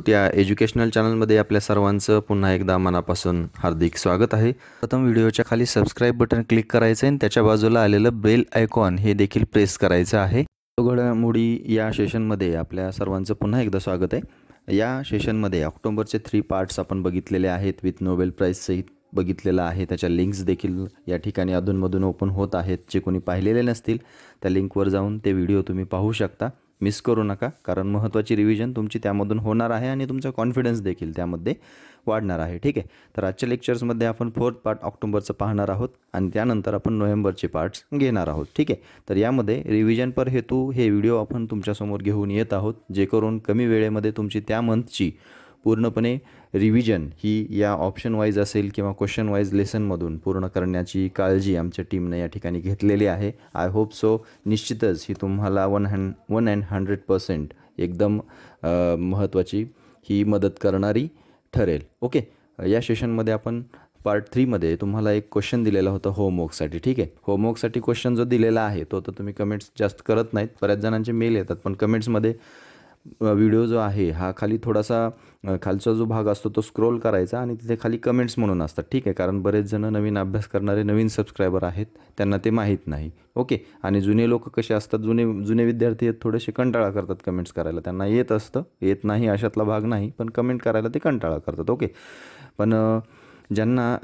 institute या educational चॅनलमध्ये आपल्या सर्वांचं पुन्हा एकदा मनापासून हार्दिक स्वागत आहे प्रथम व्हिडिओच्या खाली सबस्क्राईब बटन क्लिक करायचं आहे आणि त्याच्या बाजूला आलेलं बेल आयकॉन हे देखील प्रेस करायचं आहे घडामोडी या सेशनमध्ये आपल्या सर्वांचं पुन्हा एकदा स्वागत आहे या सेशनमध्ये ऑक्टोबरचे थ्री पार्ट्स आपण बघितलेले आहेत विथ नोबेल प्राईजसहित बघितलेलं आहे त्याच्या लिंक्स देखील या ठिकाणी अधूनमधून ओपन होत आहेत जे कोणी पाहिलेले नसतील त्या लिंकवर जाऊन ते व्हिडिओ तुम्ही पाहू शकता मिस करू नका कारण महत्त्वाची रिव्हिजन तुमची त्यामधून होणार आहे आणि तुमचा कॉन्फिडन्स देखील त्यामध्ये वाढणार आहे ठीक आहे तर आजच्या लेक्चर्समध्ये आपण फोर्थ पार्ट ऑक्टोबरचं पाहणार आहोत आणि त्यानंतर आपण नोव्हेंबरचे पार्ट्स घेणार आहोत ठीक आहे तर यामध्ये रिव्हिजन पर हेतू हे व्हिडिओ आपण तुमच्यासमोर घेऊन येत आहोत जे करून कमी वेळेमध्ये तुमची त्या मंथची पूर्णपणे रिव्हिजन ही या ऑप्शन वाईज असेल किंवा क्वेश्चन वाईज लेसनमधून पूर्ण करण्याची काळजी आमच्या टीमने या ठिकाणी घेतलेली आहे आय होप सो निश्चितच ही तुम्हाला वन हॅन वन अँड हंड्रेड पर्सेंट एकदम महत्त्वाची ही मदत करणारी ठरेल ओके या सेशनमध्ये आपण पार्ट थ्रीमध्ये तुम्हाला एक क्वेश्चन दिलेला होता होमवर्कसाठी ठीक आहे होमवर्कसाठी क्वेश्चन जो दिलेला आहे तो तर तुम्ही कमेंट्स जास्त करत नाहीत बऱ्याच जणांचे मेल येतात पण कमेंट्समध्ये व्हिडिओ जो आहे हा खाली थोडासा खालचा जो भाग असतो तो स्क्रोल करायचा आणि तिथे खाली कमेंट्स म्हणून असतात ठीक आहे कारण बरेच जण नवीन अभ्यास करणारे नवीन सबस्क्रायबर आहेत त्यांना ते माहीत नाही ओके आणि जुने लोक कसे असतात जुने जुने विद्यार्थी आहेत थोडेसे कंटाळा करतात कमेंट्स करायला त्यांना येत असतं येत नाही अशातला भाग नाही पण कमेंट करायला ते कंटाळा करतात ओके पण ज्यांना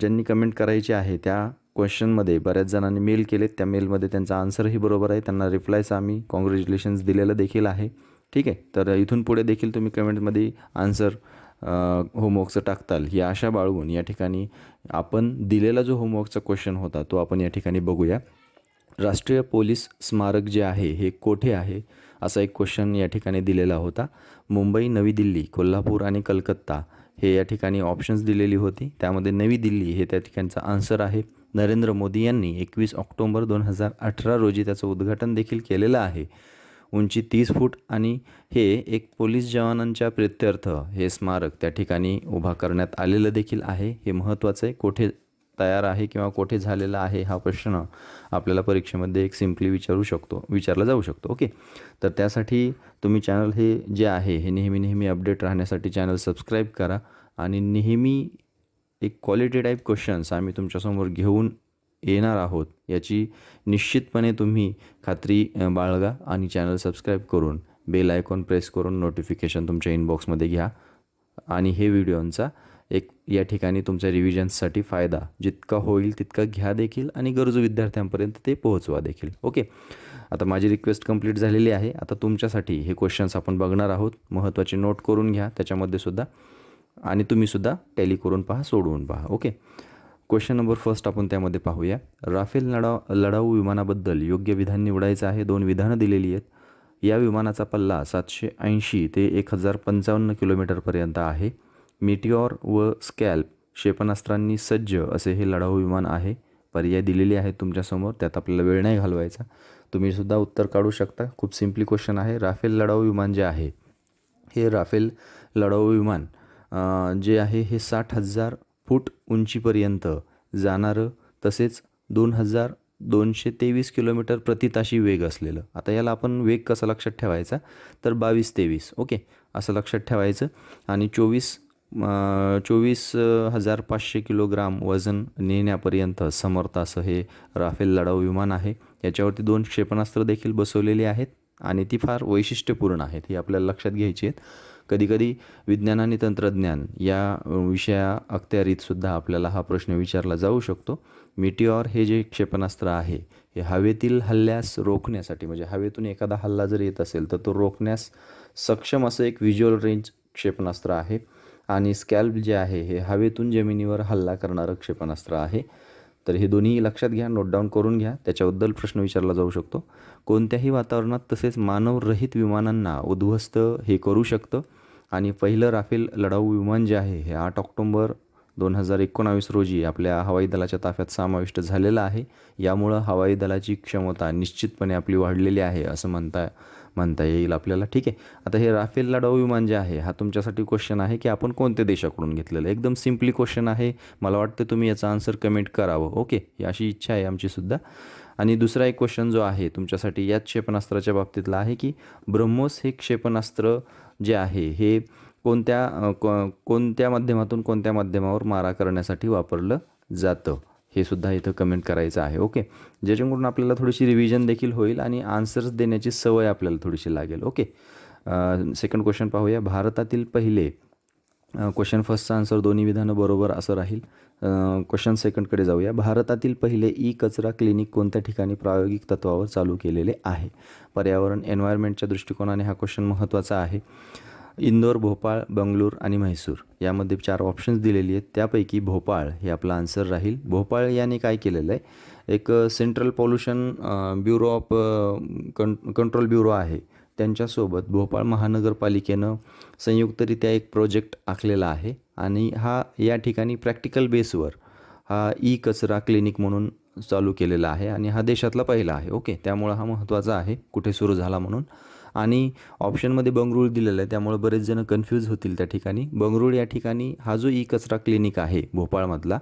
ज्यांनी कमेंट करायची आहे त्या क्वेश्चनमध्ये बऱ्याच जणांनी मेल केलेत त्या मेलमध्ये त्यांचा आन्सरही बरोबर आहे त्यांना रिप्लायचा आम्ही कॉंग्रॅच्युलेशन्स दिलेलं देखील आहे ठीक आहे तर इथून पुढे देखील तुम्ही कमेंटमध्ये आन्सर होमवर्कचं टाकताल ही आशा बाळगून या ठिकाणी आपण दिलेला जो होमवर्कचा क्वेश्चन होता तो आपण या ठिकाणी बघूया राष्ट्रीय पोलीस स्मारक जे आहे हे कोठे आहे असा एक क्वेश्चन या ठिकाणी दिलेला होता मुंबई नवी दिल्ली कोल्हापूर आणि कलकत्ता हे या ठिकाणी ऑप्शन्स दिलेली होती त्यामध्ये नवी दिल्ली हे त्या ठिकाणचा आन्सर आहे नरेंद्र मोदी यांनी एकवीस ऑक्टोंबर दोन हजार अठरा रोजी त्याचं उद्घाटन देखील केलेलं आहे उंची तीस फूट आणि हे एक पोलीस जवानांच्या प्रित्यर्थ हे स्मारक त्या ठिकाणी उभा करण्यात आलेलं देखील आहे हे महत्त्वाचं आहे कोठे तयार आहे किंवा कोठे झालेला आहे हा प्रश्न आपल्याला परीक्षेमध्ये एक सिम्पली विचारू शकतो विचारला जाऊ शकतो ओके तर त्यासाठी तुम्ही चॅनल हे जे आहे हे नेहमी नेहमी अपडेट राहण्यासाठी चॅनल सबस्क्राईब करा आणि नेहमी एक क्वालिटी टाईप क्वेश्चन्स आम्ही तुमच्यासमोर घेऊन येणार आहोत याची निश्चितपणे तुम्ही खात्री बाळगा आणि चॅनल सबस्क्राईब करून बेल आयकॉन प्रेस करून नोटिफिकेशन तुमच्या इनबॉक्समध्ये घ्या आणि हे व्हिडिओंचा एक या ठिकाणी तुमच्या रिव्हिजन्ससाठी फायदा जितका होईल तितका घ्या देखील आणि गरजू विद्यार्थ्यांपर्यंत ते पोहोचवा देखील ओके आता माझी रिक्वेस्ट कंप्लीट झालेली आहे आता तुमच्यासाठी हे क्वेश्चन्स आपण बघणार आहोत महत्त्वाचे नोट करून घ्या त्याच्यामध्ये सुद्धा आणि तुम्हीसुद्धा टॅली करून पहा सोडवून पहा ओके क्वेश्चन नंबर फर्स्ट आपण त्यामध्ये पाहूया राफेल लढा लढाऊ विमानाबद्दल योग्य विधान निवडायचं आहे दोन विधानं दिलेली आहेत या विमानाचा पल्ला सातशे ऐंशी ते एक हजार पंचावन्न किलोमीटरपर्यंत आहे मिटिओर व स्कॅल्प क्षेपणास्त्रांनी सज्ज असे हे लढाऊ विमान आहे पर्याय दिलेले आहेत तुमच्यासमोर त्यात आपल्याला वेळ नाही घालवायचा तुम्हीसुद्धा उत्तर काढू शकता खूप सिम्पली क्वेश्चन आहे राफेल लढाऊ विमान जे आहे हे राफेल लढाऊ विमान जे आहे हे साठ हजार फूट उंचीपर्यंत जाणारं तसेच दोन हजार दोनशे तेवीस किलोमीटर प्रतिताशी वेग असलेलं आता याला आपण वेग कसा लक्षात ठेवायचा तर बावीस तेवीस ओके असं लक्षात ठेवायचं आणि चोवीस चोवीस हजार पाचशे किलोग्राम वजन नेण्यापर्यंत समर्थ असं हे राफेल लढाऊ विमान आहे याच्यावरती दोन क्षेपणास्त्र देखील बसवलेली आहेत आणि ती फार वैशिष्ट्यपूर्ण आहेत ही आपल्याला लक्षात घ्यायची आहेत कधीकधी विज्ञान आणि तंत्रज्ञान या विषया अखत्यारीतसुद्धा आपल्याला हा प्रश्न विचारला जाऊ शकतो मिटिऑर हे जे क्षेपणास्त्र आहे हे हवेतील हल्ल्यास रोखण्यासाठी म्हणजे हवेतून एखादा हल्ला जर येत असेल तर तो रोखण्यास सक्षम असं एक व्हिज्युअल रेंज क्षेपणास्त्र आहे आणि स्कॅल्प जे आहे हे हवेतून जमिनीवर हल्ला करणारं क्षेपणास्त्र आहे तर हे दोन्ही लक्षात घ्या नोट डाऊन करून घ्या त्याच्याबद्दल प्रश्न विचारला जाऊ शकतो कोणत्याही वातावरणात तसेच मानवरहित विमानांना उद्ध्वस्त हे करू शकतं आणि पहिलं राफेल लढाऊ विमान जे आहे हे आठ ऑक्टोंबर दोन हजार एकोणावीस रोजी आपल्या हवाई दलाच्या ताफ्यात समाविष्ट झालेलं आहे यामुळं हवाई दलाची क्षमता निश्चितपणे आपली वाढलेली आहे असं म्हणता म्हणता येईल आपल्याला ठीक आहे आता हे राफेल लढाऊ विमान जे आहे हा तुमच्यासाठी क्वेश्चन आहे की आपण कोणत्या देशाकडून घेतलेलं एकदम सिम्पली क्वेश्चन आहे मला वाटतं तुम्ही याचा आन्सर कमेंट करावं ओके अशी इच्छा आहे आमचीसुद्धा आणि दुसरा एक क्वेश्चन जो आहे तुमच्यासाठी याच क्षेपणास्त्राच्या बाबतीतला आहे की ब्रह्मोस हे क्षेपणास्त्र जे आहे हे कोणत्या कोणत्या माध्यमातून कोणत्या माध्यमावर मारा करण्यासाठी वापरलं जातं हे सुद्धा इथं कमेंट करायचं आहे ओके ज्याच्याकडून आपल्याला थोडीशी रिव्हिजन देखील होईल आणि आन्सर्स देण्याची सवय आपल्याला थोडीशी लागेल ओके सेकंड क्वेश्चन पाहूया भारतातील पहिले क्वेश्चन फर्स्टचा आन्सर दोन्ही विधानं बरोबर असं राहील क्वेश्चन सेकंडकडे जाऊया भारतातील पहिले ई कचरा क्लिनिक कोणत्या ठिकाणी प्रायोगिक तत्वावर चालू केलेले आहे पर्यावरण एन्व्हायरमेंटच्या दृष्टिकोनाने हा क्वेश्चन महत्त्वाचा आहे इंदोर भोपाळ बंगलोर आणि म्हैसूर यामध्ये चार ऑप्शन्स दिलेली आहेत त्यापैकी भोपाळ हे आपला आन्सर राहील भोपाळ याने काय केलेलं आहे एक सेंट्रल पॉल्युशन ब्युरो ऑफ कं कंट्रोल ब्युरो आहे त्यांच्यासोबत भोपाळ महानगरपालिकेनं संयुक्तरित्या एक प्रोजेक्ट आखलेला आहे आणि हा या ठिकाणी प्रॅक्टिकल बेसवर हा ई कचरा क्लिनिक म्हणून चालू केलेला आहे आणि हा देशातला पहिला आहे ओके त्यामुळं हा महत्त्वाचा आहे कुठे सुरू झाला म्हणून आणि ऑप्शनमध्ये बंगरूळ दिलेलं आहे त्यामुळे बरेच जण कन्फ्यूज होतील त्या ठिकाणी बंगरूळ या ठिकाणी हा जो ई कचरा क्लिनिक आहे भोपाळमधला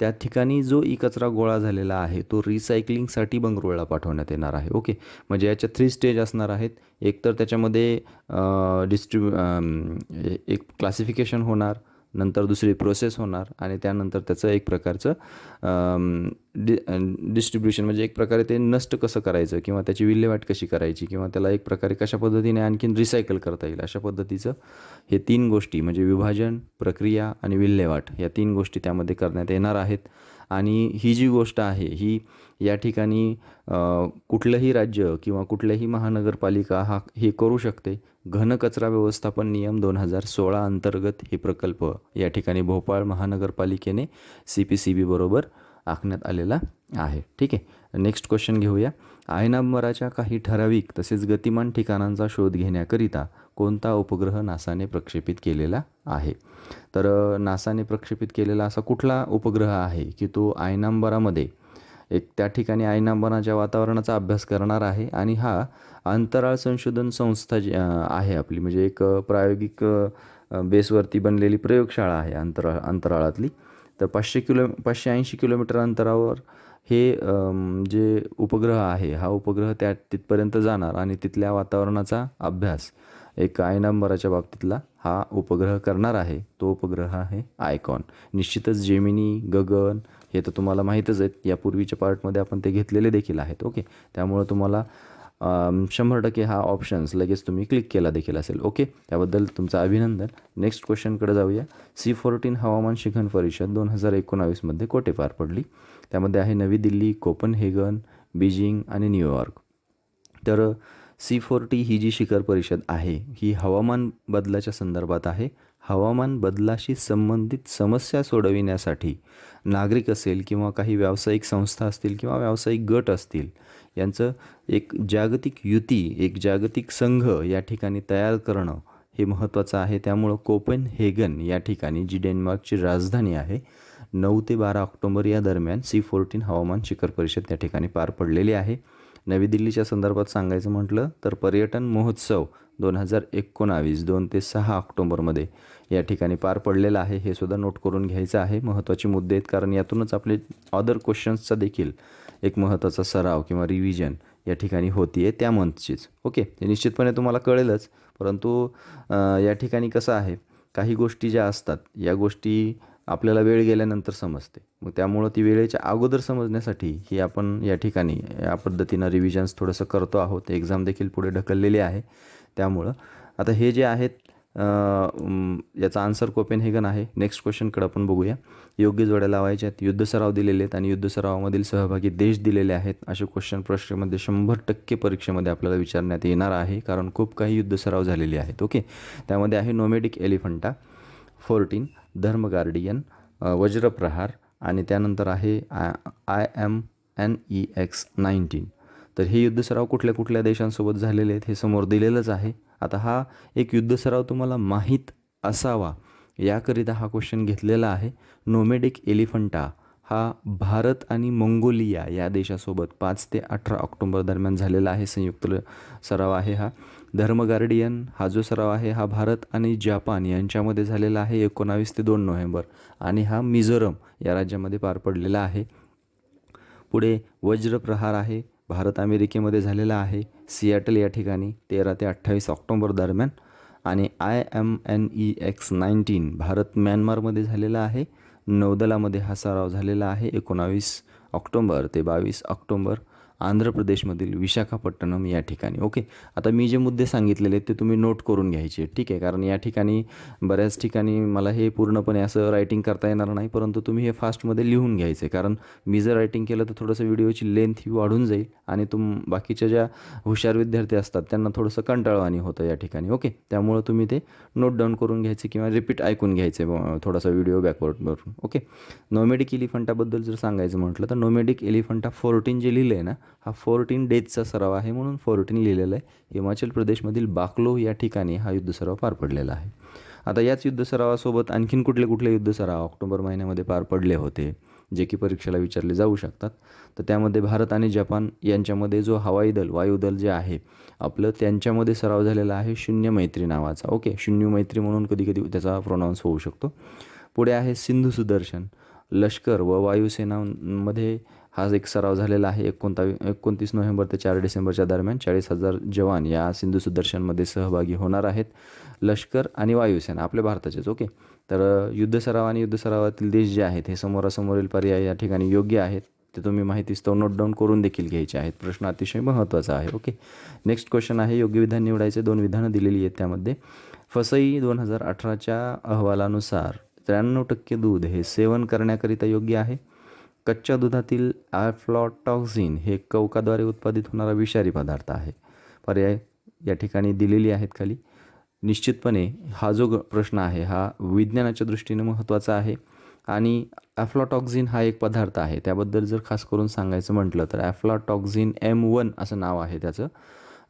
त्या ठिकाणी जो ई कचरा गोळा झालेला आहे तो रिसायकलिंगसाठी बंगळुरूला पाठवण्यात येणार आहे ओके म्हणजे याच्या थ्री स्टेज असणार आहेत एकतर त्याच्यामध्ये डिस्ट्रीब्यू एक क्लासिफिकेशन होणार नंतर दुसरी प्रोसेस होणार आणि त्यानंतर त्याचं एक प्रकारचं डि डिस्ट्रीब्युशन म्हणजे एक प्रकारे ते नष्ट कसं करायचं किंवा त्याची विल्हेवाट कशी करायची किंवा त्याला एक प्रकारे कशा पद्धतीने आणखीन रिसायकल करता येईल अशा पद्धतीचं हे तीन गोष्टी म्हणजे विभाजन प्रक्रिया आणि विल्हेवाट या तीन गोष्टी त्यामध्ये करण्यात येणार आहेत आणि ही जी गोष्ट आहे ही या ठिकाणी कुठलंही राज्य किंवा कुठल्याही महानगरपालिका हा हे करू शकते घनकचरा व्यवस्थापन नियम दोन हजार सोळा अंतर्गत हे प्रकल्प या ठिकाणी भोपाळ महानगरपालिकेने सी पी सी बीबरोबर आखण्यात आलेला आहे ठीक आहे नेक्स्ट क्वेश्चन घेऊया आयनांबराच्या काही ठराविक तसेच गतिमान ठिकाणांचा शोध घेण्याकरिता कोणता उपग्रह नासाने प्रक्षेपित केलेला आहे तर नासाने प्रक्षेपित केलेला असा कुठला उपग्रह आहे की तो आयनांबरामध्ये एक त्या ठिकाणी आयनांबराच्या वातावरणाचा अभ्यास करणार आहे आणि हा अंतराळ संशोधन संस्था जी आहे आपली म्हणजे एक प्रायोगिक बेसवरती बनलेली प्रयोगशाळा आहे अंतराळ अंतराळातली तर पाचशे किलो पाचशे ऐंशी किलोमीटर अंतरावर हे जे उपग्रह आहे हा उपग्रह त्या तिथपर्यंत जाणार आणि तिथल्या वातावरणाचा अभ्यास एक आय नंबराच्या बाबतीतला हा उपग्रह करणार आहे तो उपग्रह आहे आयकॉन निश्चितच जेमिनी गगन हे तर तुम्हाला माहीतच आहेत यापूर्वीच्या पार्टमध्ये आपण ते घेतलेले देखील आहेत ओके त्यामुळं तुम्हाला शंभर टक्के हा ऑप्शन्स लगेच तुम्ही क्लिक केला देखील असेल ओके त्याबद्दल तुमचं अभिनंदन नेक्स्ट क्वेश्चनकडे जाऊया सी फोर्टीन हवामान शिखर परिषद दोन हजार एकोणावीसमध्ये कोठे पार पडली त्यामध्ये आहे नवी दिल्ली कोपनहेगन बीजिंग आणि न्यूयॉर्क तर सी फोर्टी ही जी शिखर परिषद आहे ही हवामान बदलाच्या संदर्भात आहे हवामान बदलाशी संबंधित समस्या सोडविण्यासाठी नागरिक असेल किंवा काही व्यावसायिक संस्था असतील किंवा व्यावसायिक गट असतील यांचं एक जागतिक युती एक जागतिक संघ या ठिकाणी तयार करणं हे महत्त्वाचं आहे त्यामुळं कोपेन हेगन या ठिकाणी जी डेन्मार्कची राजधानी आहे नऊ ते बारा ऑक्टोबर या दरम्यान सी फोर्टीन हवामान शिखर परिषद त्या ठिकाणी पार पडलेली आहे नवी दिल्लीच्या संदर्भात सांगायचं म्हटलं तर पर्यटन महोत्सव दोन हजार एकोणावीस दोन ते सहा ऑक्टोबरमध्ये या ठिकाणी पार पडलेला आहे हे सुद्धा नोट करून घ्यायचं आहे महत्त्वाचे मुद्दे आहेत कारण यातूनच आपले अदर क्वेश्चन्सचा देखील एक महत्त्वाचा सराव किंवा रिव्हिजन या ठिकाणी होती आहे त्या मंथचीच ओके हे निश्चितपणे तुम्हाला कळेलच परंतु या ठिकाणी कसं आहे काही गोष्टी ज्या असतात या गोष्टी आपल्याला वेळ गेल्यानंतर समजते मग त्यामुळं ती वेळेच्या अगोदर समजण्यासाठी ही आपण या ठिकाणी या पद्धतीनं रिव्हिजन्स थोडंसं करतो आहोत एक्झाम देखील पुढे ढकललेली आहे त्यामुळं आता हे जे आहेत याचा आन्सर कोपेन कोपेनहेगन आहे नेक्स्ट क्वेश्चनकडे आपण बघूया योग्य जोड्या लावायच्या आहेत युद्ध सराव दिलेले आहेत आणि युद्ध सरावामधील सहभागी देश दिलेले आहेत असे क्वेश्चन प्रश्नमध्ये शंभर टक्के परीक्षेमध्ये आपल्याला विचारण्यात येणार आहे कारण खूप काही युद्ध सराव झालेले आहेत ओके त्यामध्ये आहे nomadic elephant fourteen Dharma guardian Vajraprahar आणि त्यानंतर आहे I I M N E X nineteen तर हे युद्ध सराव कुठल्या कुठल्या देशांसोबत झालेले आहेत हे समोर दिलेलंच आहे आता हा एक युद्ध सराव तुम्हाला माहीत असावा याकरिता हा क्वेश्चन घेतलेला आहे नोमेडिक एलिफंटा हा भारत आणि मंगोलिया या देशासोबत पाच ते अठरा ऑक्टोंबर दरम्यान झालेला आहे संयुक्त सराव आहे हा धर्म गार्डियन हा जो सराव आहे हा भारत आणि जपान यांच्यामध्ये झालेला आहे एकोणावीस ते दोन नोव्हेंबर आणि हा मिझोरम या राज्यामध्ये पार पडलेला आहे पुढे वज्रप्रहार आहे भारत अमेरिकेमध्ये झालेला आहे सियाटल या ठिकाणी तेरा ते अठ्ठावीस ऑक्टोंबर दरम्यान आणि I M N E X nineteen Bharat म्यानमारमध्ये झालेला आहे नौदलामध्ये हा सराव झालेला आहे एकोणावीस ऑक्टोंबर ते बावीस ऑक्टोंबर आंध्र प्रदेशमधील विशाखापट्टणम या ठिकाणी ओके आता मी जे मुद्दे सांगितलेले ते तुम्ही नोट करून घ्यायचे ठीक आहे कारण या ठिकाणी बऱ्याच ठिकाणी मला हे पूर्णपणे असं रायटिंग करता येणार नाही परंतु तुम्ही हे फास्टमध्ये लिहून घ्यायचे कारण मी जर रायटिंग केलं तर थोडंसं व्हिडिओची लेंथ ही वाढून जाईल आणि तुम बाकीच्या ज्या हुशार विद्यार्थी असतात त्यांना थोडंसं कंटाळवाणी होतं या ठिकाणी ओके त्यामुळं तुम्ही ते नोट डाऊन करून घ्यायचे किंवा रिपीट ऐकून घ्यायचे थोडासा व्हिडिओ बॅकवर्ड करून ओके नोमेडिक इलिफंटाबद्दल जर सांगायचं म्हटलं तर नोमेडिक एलिफंटा फोर्टीन जे लिहिलं आहे ना हा फोर्टीन डेजचा सराव आहे म्हणून फोर्टीन लिहिलेला आहे हिमाचल प्रदेशमधील बाकलो या ठिकाणी हा युद्ध सराव पार पडलेला आहे आता याच युद्ध सरावासोबत आणखीन कुठले कुठले युद्ध सराव ऑक्टोबर महिन्यामध्ये पार पडले होते जे की परीक्षेला विचारले जाऊ शकतात तर त्यामध्ये भारत आणि जपान यांच्यामध्ये जो हवाई दल वायुदल जे आहे आपलं त्यांच्यामध्ये सराव झालेला आहे शून्य मैत्री नावाचा ओके शून्य मैत्री म्हणून कधी कधी त्याचा प्रोनाऊन्स होऊ शकतो पुढे आहे सिंधू सुदर्शन लष्कर व वायुसेनामध्ये हा एक सराव झालेला आहे एकोणतावी एकोणतीस नोव्हेंबर ते चार डिसेंबरच्या दरम्यान चाळीस हजार जवान या सिंधू सुदर्शनमध्ये सहभागी होणार आहेत लष्कर आणि वायुसेना आपल्या भारताचेच ओके तर युद्ध सराव आणि युद्ध सरावातील देश जे आहेत हे समोरासमोरील पर्याय या ठिकाणी योग्य आहेत ते तुम्ही माहिती स्तव नोट डाऊन करून देखील घ्यायचे आहेत प्रश्न अतिशय महत्त्वाचा आहे ओके नेक्स्ट क्वेश्चन आहे योग्य विधान निवडायचे दोन विधानं दिलेली आहेत त्यामध्ये फसई दोन हजार अठराच्या अहवालानुसार त्र्याण्णव टक्के दूध हे सेवन करण्याकरिता योग्य आहे कच्च्या दुधातील ॲफ्लॉटॉक्झिन हे कवकाद्वारे उत्पादित होणारा विषारी पदार्थ आहे पर्याय या ठिकाणी दिलेली आहेत खाली निश्चितपणे हा जो प्रश्न आहे हा विज्ञानाच्या दृष्टीने महत्त्वाचा आहे आणि ॲफ्लॉटॉक्झिन हा एक पदार्थ आहे त्याबद्दल जर खास करून सांगायचं म्हटलं तर ॲफ्लॉटॉक्झिन एम वन असं नाव आहे त्याचं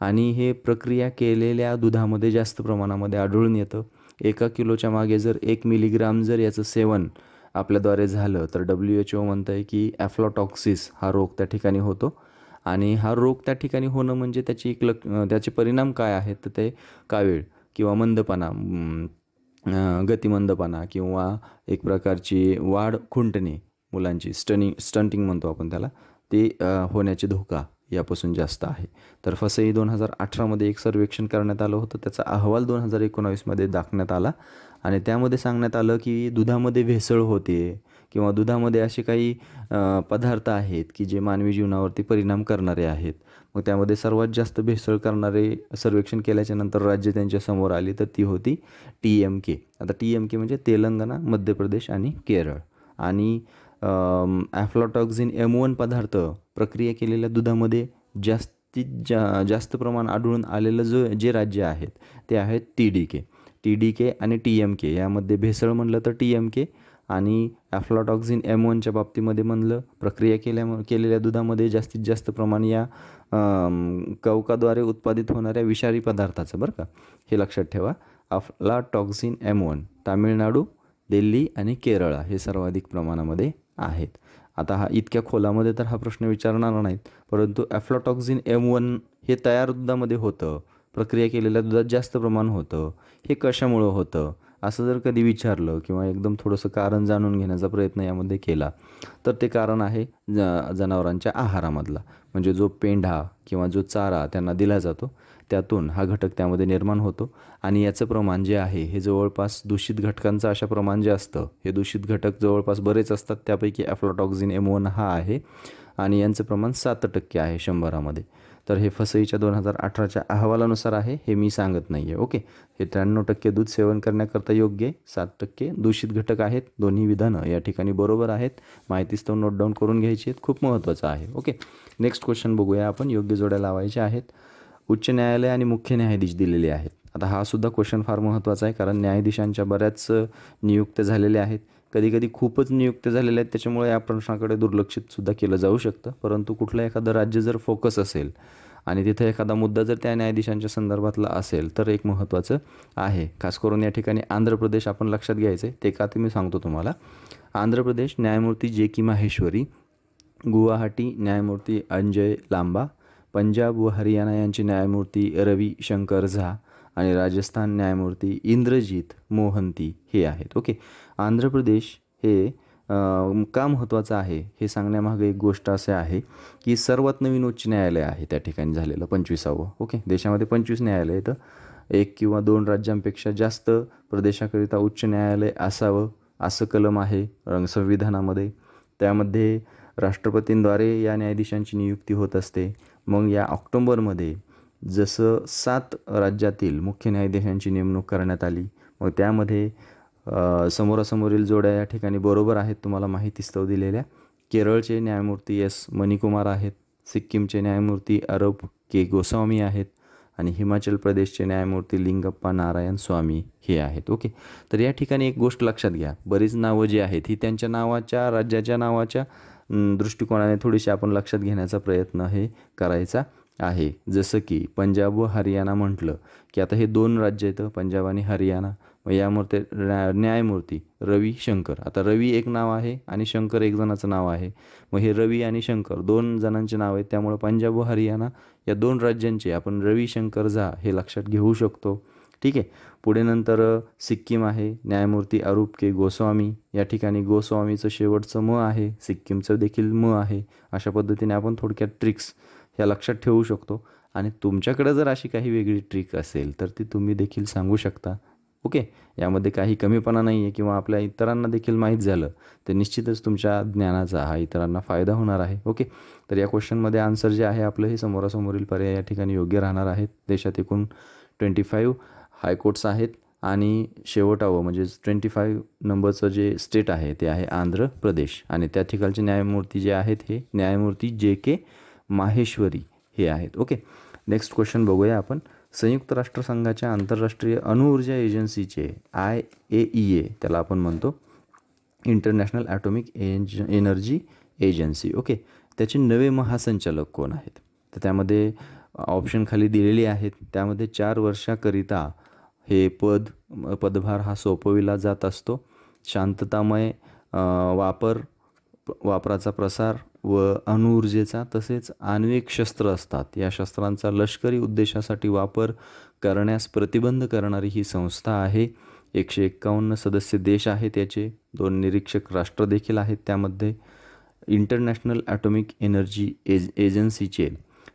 आणि हे प्रक्रिया केलेल्या दुधामध्ये जास्त प्रमाणामध्ये आढळून येतं एका किलोच्या मागे जर एक मिलीग्राम जर याचं सेवन आपल्याद्वारे झालं तर डब्ल्यू एच ओ म्हणत आहे की ॲफ्लॉटॉक्सिस हा रोग त्या ठिकाणी होतो आणि हा रोग त्या ठिकाणी होणं म्हणजे त्याची एक लक त्याचे परिणाम काय आहेत तर ते कावीळ किंवा मंदपणा गतिमंदपणा किंवा एक प्रकारची वाढ खुंटणे मुलांची स्टनिंग स्टंटिंग म्हणतो आपण त्याला ते होण्याचे धोका यापासून जास्त आहे तर फसई दोन हजार अठरामध्ये एक सर्वेक्षण करण्यात आलं होतं त्याचा अहवाल दोन हजार एकोणावीसमध्ये दाखवण्यात आला आणि त्यामध्ये सांगण्यात आलं की दुधामध्ये भेसळ होते किंवा दुधामध्ये असे काही पदार्थ आहेत की जे मानवी जीवनावरती परिणाम करणारे आहेत मग त्यामध्ये सर्वात जास्त भेसळ करणारे सर्वेक्षण केल्याच्या नंतर राज्य त्यांच्या समोर आली तर ती होती टी एम के आता टी एम के म्हणजे तेलंगणा मध्य प्रदेश आणि केरळ आणि ॲफ्लॉटॉक्झिन एम वन पदार्थ प्रक्रिया केलेल्या दुधामध्ये जास्तीत जा जास्त प्रमाण आढळून आलेलं जो जे राज्य आहेत ते आहेत T D K T D K आणि टी एम के यामध्ये भेसळ म्हणलं तर टी एम के आणि ॲफ्लॉटॉक्झिन एम वनच्या बाबतीमध्ये म्हणलं प्रक्रिया केल्या केलेल्या दुधामध्ये जास्तीत जास्त प्रमाण या कवकाद्वारे उत्पादित होणाऱ्या विषारी पदार्थाचं बरं का हे लक्षात ठेवा aflatoxin M one Tamil Nadu Delhi आणि केरळ हे सर्वाधिक प्रमाणामध्ये आहेत आता हा इतक्या खोलामध्ये तर हा प्रश्न विचारणार नाहीत परंतु ॲफ्लॉटॉक्झिन एम वन हे तयार दुधामध्ये होतं प्रक्रिया केलेल्या दुधात जास्त प्रमाण होतं हे कशामुळं होतं असं जर कधी विचारलं किंवा एकदम थोडंसं कारण जाणून घेण्याचा प्रयत्न यामध्ये केला तर ते कारण आहे ज जनावरांच्या आहारामधला म्हणजे जो पेंढा किंवा जो चारा त्यांना दिला जातो त्यातून हा घटक त्यामध्ये निर्माण होतो आणि याचं प्रमाण जे आहे हे जवळपास दूषित घटकांचं अशा प्रमाण जे असतं हे दूषित घटक जवळपास बरेच असतात त्यापैकी एम एमोन हा आहे आणि यांचं प्रमाण सात टक्के आहे शंभरामध्ये तर हे फसईच्या दोन हजार अठराच्या अहवालानुसार आहे हे मी सांगत नाही आहे ओके हे त्र्याण्णव टक्के दूध सेवन करण्याकरता योग्य आहे सात टक्के दूषित घटक आहेत दोन्ही विधानं या ठिकाणी बरोबर आहेत माहितीच तो नोट डाऊन करून घ्यायची आहेत खूप महत्त्वाचं आहे ओके नेक्स्ट क्वेश्चन बघूया आपण योग्य जोड्या लावायच्या आहेत उच्च न्यायालय आणि मुख्य न्यायाधीश दिलेले आहेत आता हा सुद्धा क्वेश्चन फार महत्त्वाचा आहे कारण न्यायाधीशांच्या बऱ्याच नियुक्त झालेल्या आहेत कधीकधी खूपच नियुक्त झालेले आहेत त्याच्यामुळे या प्रश्नाकडे दुर्लक्षितसुद्धा केलं जाऊ शकतं परंतु कुठलं एखादं राज्य जर फोकस असेल आणि तिथं एखादा मुद्दा जर त्या न्यायाधीशांच्या संदर्भातला असेल तर एक महत्त्वाचं आहे खास करून या ठिकाणी आंध्र प्रदेश आपण लक्षात घ्यायचं आहे ते का ते मी सांगतो तुम्हाला आंध्र प्रदेश न्यायमूर्ती जे की माहेश्वरी गुवाहाटी न्यायमूर्ती अंजय लांबा पंजाब व हरियाणा यांचे न्यायमूर्ती रवी शंकर झा आणि राजस्थान न्यायमूर्ती इंद्रजीत मोहंती हे आहेत ओके आंध्र प्रदेश हे का महत्त्वाचं आहे हे सांगण्यामागे एक गोष्ट असे आहे की सर्वात नवीन उच्च न्यायालय आहे त्या ठिकाणी झालेलं पंचवीसावं ओके देशामध्ये पंचवीस न्यायालय तर एक किंवा दोन राज्यांपेक्षा जास्त प्रदेशाकरिता उच्च न्यायालय असावं असं कलम आहे रंग संविधानामध्ये त्यामध्ये राष्ट्रपतींद्वारे या न्यायाधीशांची नियुक्ती होत असते मग या ऑक्टोंबरमध्ये जसं सात राज्यातील मुख्य न्यायाधीशांची नेमणूक करण्यात आली मग त्यामध्ये समोरासमोरील जोड्या या ठिकाणी बरोबर आहेत तुम्हाला माहितीस्तव दिलेल्या केरळचे न्यायमूर्ती एस मणिकुमार आहेत सिक्कीमचे न्यायमूर्ती अरब के गोस्वामी आहेत आणि हिमाचल प्रदेशचे न्यायमूर्ती लिंगप्पा नारायण स्वामी हे आहेत ओके तर या ठिकाणी एक गोष्ट लक्षात घ्या बरीच नावं जी आहेत ही त्यांच्या नावाच्या राज्याच्या नावाच्या दृष्टिकोनाने थोडीशी आपण लक्षात घेण्याचा प्रयत्न हे करायचा आहे जसं की पंजाब व हरियाणा म्हटलं की आता हे दोन राज्य आहेत पंजाब आणि हरियाणा मग यामध्ये न्यायमूर्ती रवी शंकर आता रवी एक नाव आहे आणि शंकर एक जणाचं नाव आहे मग हे रवी आणि शंकर दोन जणांचे नाव आहेत त्यामुळं पंजाब व हरियाणा या दोन राज्यांचे आपण रवी शंकर झा हे लक्षात घेऊ शकतो ठीक आहे पुढे नंतर सिक्कीम आहे न्यायमूर्ती अरूप के गोस्वामी या ठिकाणी गोस्वामीचं शेवटचं म आहे सिक्कीमचं देखील म आहे अशा पद्धतीने आपण थोडक्यात ट्रिक्स ह्या लक्षात ठेवू शकतो आणि तुमच्याकडं जर अशी काही वेगळी ट्रिक असेल तर ती तुम्ही देखील सांगू शकता ओके यामध्ये काही कमीपणा नाही आहे किंवा आपल्या इतरांना देखील माहीत झालं तर निश्चितच तुमच्या ज्ञानाचा हा इतरांना फायदा होणार आहे ओके तर या क्वेश्चनमध्ये आन्सर जे आहे आपलं हे समोरासमोरील पर्याय या ठिकाणी योग्य राहणार आहेत देशात एकूण ट्वेंटी फाईव्ह हायकोर्ट्स आहेत आणि शेवटावं म्हणजेच ट्वेंटी फाईव्ह नंबरचं जे स्टेट आहे ते आहे आंध्र प्रदेश आणि त्या ठिकाणचे न्यायमूर्ती जे आहेत हे न्यायमूर्ती जे के माहेश्वरी हे आहेत ओके नेक्स्ट क्वेश्चन बघूया आपण संयुक्त राष्ट्रसंघाच्या आंतरराष्ट्रीय अणुऊर्जा एजन्सीचे आय ए ई ए त्याला आपण म्हणतो international atomic age energy agency okay त्याचे नवे महासंचालक कोण आहेत तर त्यामध्ये ऑप्शन खाली दिलेली आहेत त्यामध्ये चार वर्षाकरिता हे पद पदभार हा सोपविला जात असतो शांततामय वापर वापराचा प्रसार व अणुऊर्जेचा तसेच आण्विक शस्त्र असतात या शस्त्रांचा लष्करी उद्देशासाठी वापर करण्यास प्रतिबंध करणारी ही संस्था आहे एकशे एक्कावन्न सदस्य देश आहेत त्याचे दोन निरीक्षक राष्ट्र देखील आहेत त्यामध्ये इंटरनॅशनल ॲटॉमिक एनर्जी एज एजन्सीचे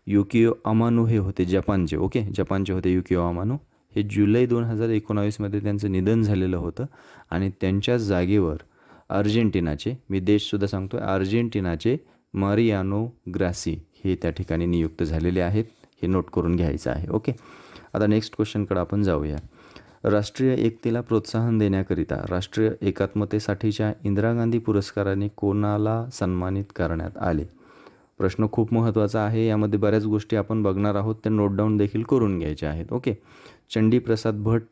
युकिओ अमानू हे होते जपानचे ओके जपानचे होते युकिओ अमानू हे जुलै दोन हजार एकोणावीसमध्ये त्यांचं निधन झालेलं होतं आणि त्यांच्या जागेवर अर्जेंटिनाचे मी देशसुद्धा सांगतो अर्जेंटिनाचे मारियानो ग्रासी हे त्या ठिकाणी नियुक्त झालेले आहेत हे नोट करून घ्यायचं आहे ओके आता नेक्स्ट क्वेश्चनकडे आपण जाऊया राष्ट्रीय एकतेला प्रोत्साहन देण्याकरिता राष्ट्रीय एकात्मतेसाठीच्या इंदिरा गांधी पुरस्काराने कोणाला सन्मानित करण्यात आले प्रश्न खूप महत्त्वाचा आहे यामध्ये बऱ्याच गोष्टी आपण बघणार आहोत त्या नोट डाऊन देखील करून घ्यायच्या आहेत ओके चंडीप्रसाद भट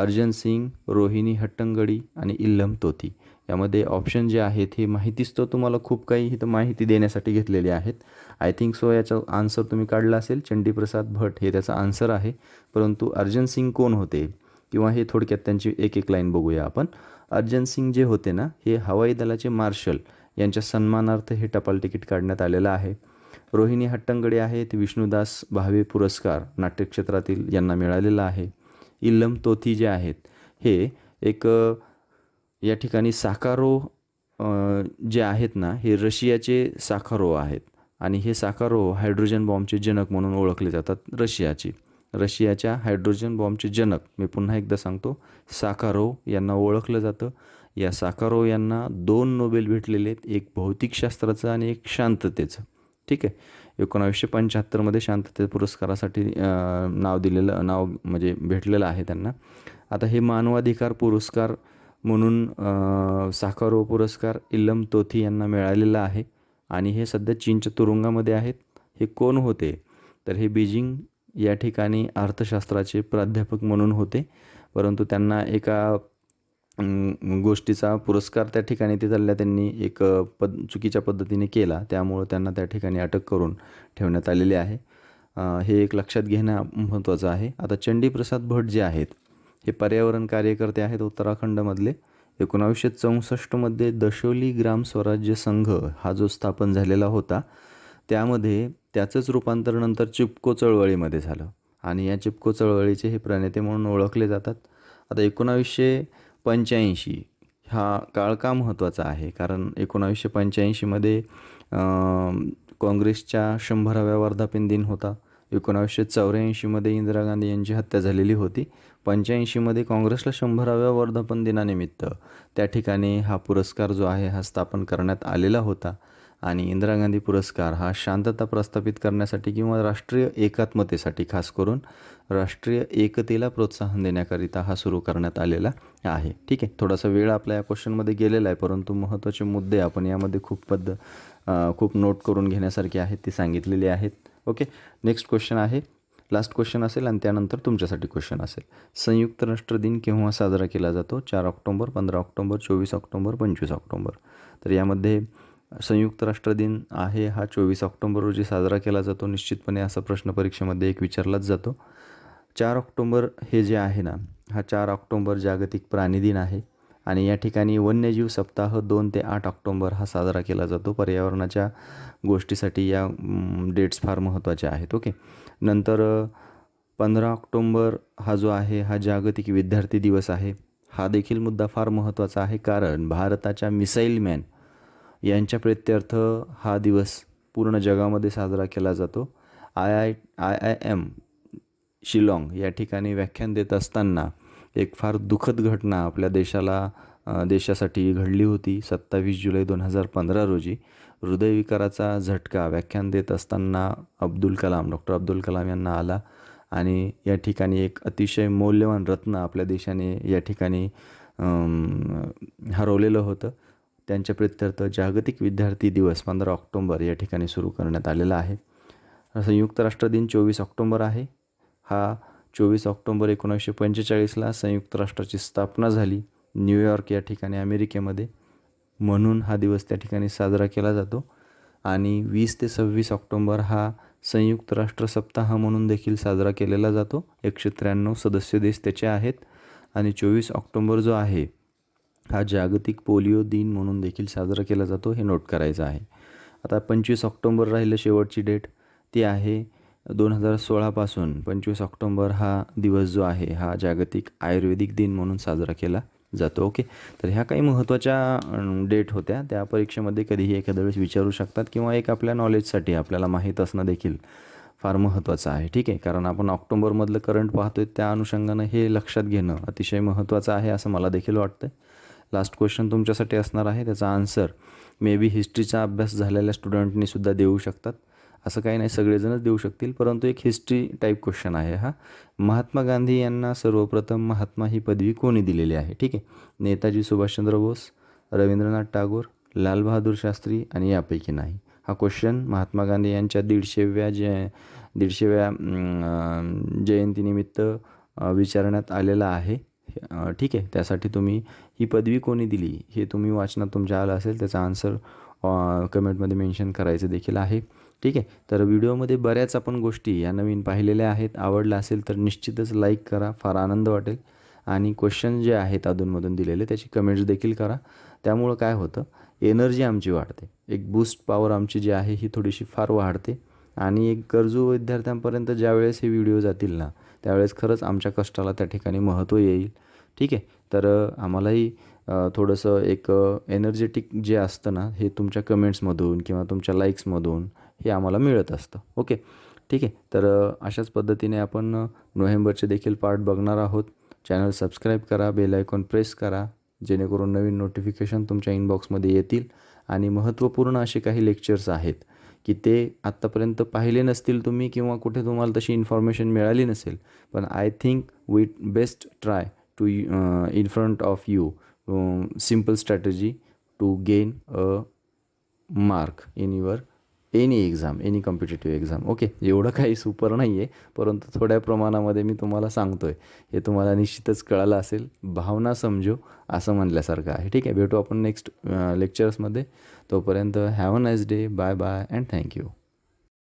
अर्जन सिंग रोहिणी हट्टंगडी आणि इल्लम तोती यामध्ये ऑप्शन जे आहेत हे माहितीच तर तुम्हाला खूप काही इथं माहिती देण्यासाठी घेतलेली आहेत आय थिंक सो याचा आन्सर तुम्ही काढला असेल चंडीप्रसाद भट हे त्याचा आन्सर आहे परंतु अर्जन सिंग कोण होते किंवा हे थोडक्यात त्यांची एक एक लाईन बघूया आपण अर्जन सिंग जे होते ना हे हवाई दलाचे मार्शल यांच्या सन्मानार्थ हे टपाल तिकीट काढण्यात आलेलं आहे रोहिणी हट्टंगडे आहेत विष्णुदास भावे पुरस्कार नाट्यक्षेत्रातील यांना मिळालेला आहे इल्लम तोथी जे आहेत हे एक या ठिकाणी साकारो जे आहेत ना हे रशियाचे साखारो आहेत आणि हे साकारो हायड्रोजन बॉम्बचे जनक म्हणून ओळखले जातात रशियाचे रशियाच्या हायड्रोजन बॉम्बचे जनक मी पुन्हा एकदा सांगतो साकारो यांना ओळखलं जातं या साकारो यांना दोन नोबेल भेटलेले आहेत एक भौतिकशास्त्राचं आणि एक शांततेचं ठीक आहे एकोणावीसशे पंच्याहत्तरमध्ये शांतते पुरस्कारासाठी नाव दिलेलं नाव म्हणजे भेटलेलं आहे त्यांना आता हे मानवाधिकार पुरस्कार म्हणून साखारो पुरस्कार इल्लम तोथी यांना मिळालेला आहे आणि हे सध्या चीनच्या तुरुंगामध्ये आहेत हे कोण होते तर हे बीजिंग या ठिकाणी अर्थशास्त्राचे प्राध्यापक म्हणून होते परंतु त्यांना एका गोष्टीचा पुरस्कार त्या ठिकाणी तिथल्या त्यांनी एक पद चुकीच्या पद्धतीने केला त्यामुळं त्यांना त्या ठिकाणी अटक करून ठेवण्यात आलेले आहे हे एक लक्षात घेणं महत्त्वाचं आहे आता चंडीप्रसाद भट जे आहेत हे पर्यावरण कार्यकर्ते आहेत उत्तराखंडमधले एकोणावीसशे चौसष्टमध्ये दशोली ग्राम स्वराज्य संघ हा जो स्थापन झालेला होता त्यामध्ये त्याचंच रूपांतर नंतर चिपको चळवळीमध्ये झालं आणि या चिपको चळवळीचे हे प्रणेते म्हणून ओळखले जातात आता एकोणावीसशे पंच्याऐंशी हा काळ का महत्त्वाचा आहे कारण एकोणावीसशे पंच्याऐंशीमध्ये काँग्रेसच्या शंभराव्या वर्धापन दिन होता एकोणावीसशे चौऱ्याऐंशीमध्ये इंदिरा गांधी यांची हत्या झालेली होती पंच्याऐंशीमध्ये काँग्रेसला शंभराव्या वर्धापन दिनानिमित्त त्या ठिकाणी हा पुरस्कार जो आहे हा स्थापन करण्यात आलेला होता आणि इंदिरा गांधी पुरस्कार हा शांतता प्रस्थापित करण्यासाठी किंवा राष्ट्रीय एकात्मतेसाठी खास करून राष्ट्रीय एकतेला प्रोत्साहन देण्याकरिता हा सुरू करण्यात आलेला आहे ठीक आहे थोडासा वेळ आपल्या या क्वेश्चनमध्ये गेलेला आहे परंतु महत्त्वाचे मुद्दे आपण यामध्ये खूप पद्ध खूप नोट करून घेण्यासारखे आहेत ती सांगितलेले आहेत ओके नेक्स्ट क्वेश्चन आहे लास्ट क्वेश्चन असेल आणि त्यानंतर तुमच्यासाठी क्वेश्चन असेल संयुक्त राष्ट्र दिन केव्हा साजरा केला जातो चार ऑक्टोंबर पंधरा ऑक्टोंबर चोवीस ऑक्टोंबर पंचवीस ऑक्टोंबर तर यामध्ये संयुक्त राष्ट्र दिन आहे हा चोवीस ऑक्टोंबर रोजी साजरा केला जातो निश्चितपणे असा प्रश्न परीक्षेमध्ये एक विचारलाच जातो चार ऑक्टोंबर हे जे आहे ना हा चार ऑक्टोंबर जागतिक प्राणी दिन आहे आणि या ठिकाणी वन्यजीव सप्ताह दोन ते आठ ऑक्टोंबर हा साजरा केला जातो पर्यावरणाच्या गोष्टीसाठी या डेट्स फार महत्त्वाच्या आहेत ओके नंतर पंधरा ऑक्टोंबर हा जो आहे हा जागतिक विद्यार्थी दिवस आहे हा देखील मुद्दा फार महत्त्वाचा आहे कारण भारताच्या मिसाईल मॅन यांच्या प्रत्यर्थ हा दिवस पूर्ण जगामध्ये साजरा केला जातो I I I I M Shillong या ठिकाणी व्याख्यान देत असताना एक फार दुःखद घटना आपल्या देशाला देशासाठी घडली होती सत्तावीस जुलै दोन हजार पंधरा रोजी हृदयविकाराचा झटका व्याख्यान देत असताना अब्दुल कलाम डॉक्टर अब्दुल कलाम यांना आला आणि या ठिकाणी एक अतिशय मौल्यवान रत्न आपल्या देशाने या ठिकाणी हरवलेलं होतं त्यांच्या प्रित्यर्थ जागतिक विद्यार्थी दिवस पंधरा ऑक्टोंबर या ठिकाणी सुरू करण्यात आलेला आहे संयुक्त राष्ट्र दिन चोवीस ऑक्टोंबर आहे हा चोवीस ऑक्टोंबर एकोणीसशे पंचेचाळीसला संयुक्त राष्ट्राची स्थापना झाली न्यूयॉर्क या ठिकाणी अमेरिकेमध्ये म्हणून हा दिवस त्या ठिकाणी साजरा केला जातो आणि वीस ते सव्वीस ऑक्टोंबर हा संयुक्त राष्ट्र सप्ताह म्हणून देखील साजरा केलेला जातो एकशे त्र्याण्णव सदस्य देश त्याचे आहेत आणि चोवीस ऑक्टोंबर जो आहे हा जागतिक पोलिओ दिन म्हणून देखील साजरा केला जातो हे नोट करायचं आहे आता पंचवीस ऑक्टोंबर राहिलं शेवटची डेट ती आहे दोन हजार सोळापासून पंचवीस ऑक्टोंबर हा दिवस जो आहे हा जागतिक आयुर्वेदिक दिन म्हणून साजरा केला जातो ओके तर ह्या काही महत्त्वाच्या डेट होत्या त्या परीक्षेमध्ये कधीही एखाद्या वेळेस विचारू शकतात किंवा एक आपल्या नॉलेजसाठी आपल्याला माहीत असणं देखील फार महत्त्वाचं आहे ठीक आहे कारण आपण ऑक्टोंबरमधलं करंट पाहतोय त्या अनुषंगानं हे लक्षात घेणं अतिशय महत्त्वाचं आहे असं मला देखील वाटतं लास्ट क्वेश्चन तुमच्यासाठी असणार आहे त्याचा आन्सर मे बी हिस्ट्रीचा अभ्यास झालेल्या स्टुडंटनीसुद्धा देऊ शकतात असं काही नाही सगळेजणच देऊ शकतील परंतु एक हिस्ट्री टाईप क्वेश्चन आहे हा महात्मा गांधी यांना सर्वप्रथम महात्मा ही पदवी कोणी दिलेली आहे ठीक आहे नेताजी सुभाषचंद्र बोस रवींद्रनाथ टागोर लालबहादूर शास्त्री आणि यापैकी नाही हा क्वेश्चन महात्मा गांधी यांच्या दीडशेव्या जे दीडशेव्या जयंतीनिमित्त विचारण्यात आलेला आहे ठीक आहे त्यासाठी तुम्ही ही पदवी कोणी दिली हे तुम्ही वाचनात तुमच्या आलं असेल त्याचा आन्सर कमेंटमध्ये मेन्शन करायचं देखील आहे ठीक आहे तर व्हिडिओमध्ये बऱ्याच आपण गोष्टी या नवीन पाहिलेल्या आहेत आवडल्या असेल तर निश्चितच लाईक करा फार आनंद वाटेल आणि क्वेश्चन जे आहेत अधूनमधून दिलेले त्याची कमेंट्स देखील करा त्यामुळं काय होतं एनर्जी आमची वाढते एक बूस्ट पॉवर आमची जी आहे ही थोडीशी फार वाढते आणि एक गरजू विद्यार्थ्यांपर्यंत ज्यावेळेस हे व्हिडिओ जातील ना त्यावेळेस खरंच आमच्या कष्टाला त्या ठिकाणी महत्त्व येईल ठीक आहे तर आम्हालाही थोडंसं एक एनर्जेटिक जे असतं ना हे तुमच्या कमेंट्समधून किंवा तुमच्या लाईक्समधून हे आम्हाला मिळत असतं ओके ठीक आहे तर अशाच पद्धतीने आपण नोव्हेंबरचे देखील पार्ट बघणार आहोत चॅनल सबस्क्राईब करा बेल आयकॉन प्रेस करा जेणेकरून नवीन नोटिफिकेशन तुमच्या इनबॉक्समध्ये येतील आणि महत्त्वपूर्ण असे काही लेक्चर्स आहेत की ते आत्तापर्यंत पाहिले नसतील तुम्ही किंवा कुठे तुम्हाला तशी इन्फॉर्मेशन मिळाली नसेल पण I think we best try to in front of you simple strategy to gain a mark in your any exam any competitive exam okay एवढं काही सुपर नाही आहे परंतु थोड्या प्रमाणामध्ये मी तुम्हाला सांगतो आहे हे तुम्हाला निश्चितच कळालं असेल भावना समजू असं म्हणल्यासारखं आहे ठीक आहे भेटू आपण नेक्स्ट लेक्चर्समध्ये तोपर्यंत have a nice day bye bye and thank you